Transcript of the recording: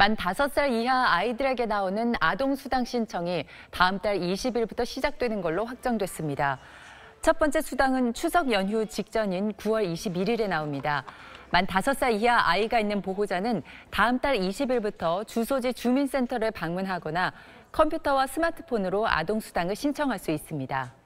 만 5살 이하 아이들에게 나오는 아동 수당 신청이 다음 달 20일부터 시작되는 걸로 확정됐습니다. 첫 번째 수당은 추석 연휴 직전인 9월 21일에 나옵니다. 만 5살 이하 아이가 있는 보호자는 다음 달 20일부터 주소지 주민센터를 방문하거나 컴퓨터와 스마트폰으로 아동 수당을 신청할 수 있습니다.